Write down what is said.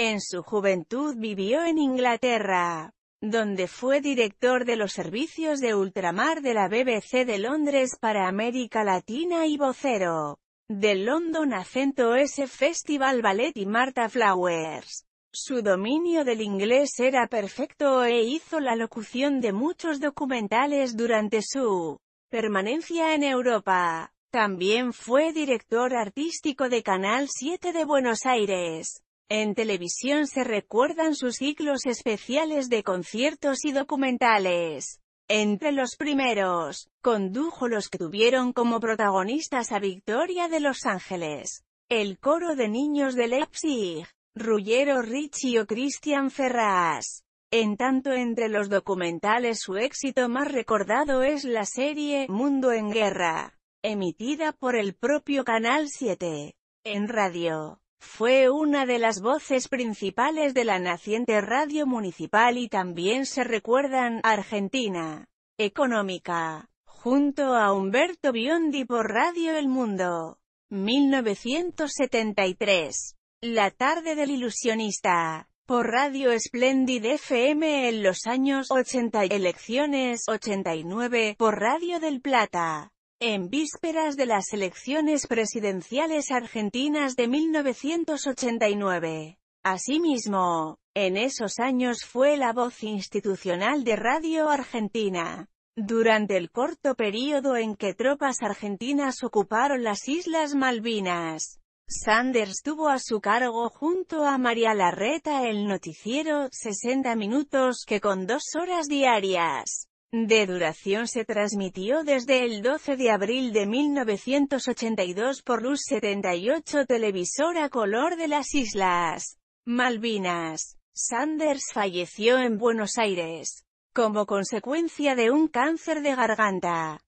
En su juventud vivió en Inglaterra, donde fue director de los servicios de ultramar de la BBC de Londres para América Latina y vocero del London Acento S Festival Ballet y Martha Flowers. Su dominio del inglés era perfecto e hizo la locución de muchos documentales durante su permanencia en Europa. También fue director artístico de Canal 7 de Buenos Aires. En televisión se recuerdan sus ciclos especiales de conciertos y documentales. Entre los primeros, condujo los que tuvieron como protagonistas a Victoria de Los Ángeles, el coro de niños de Leipzig, Ruggiero Ricci o Cristian Ferraz. En tanto entre los documentales su éxito más recordado es la serie Mundo en Guerra, emitida por el propio Canal 7, en radio. Fue una de las voces principales de la naciente radio municipal y también se recuerdan, Argentina, económica, junto a Humberto Biondi por Radio El Mundo. 1973. La tarde del ilusionista. Por Radio Splendid FM en los años 80 elecciones 89 por Radio del Plata. En vísperas de las elecciones presidenciales argentinas de 1989. Asimismo, en esos años fue la voz institucional de Radio Argentina. Durante el corto periodo en que tropas argentinas ocuparon las Islas Malvinas, Sanders tuvo a su cargo junto a María Larreta el noticiero 60 Minutos que con dos horas diarias de duración se transmitió desde el 12 de abril de 1982 por Luz 78 televisora color de las Islas Malvinas. Sanders falleció en Buenos Aires, como consecuencia de un cáncer de garganta.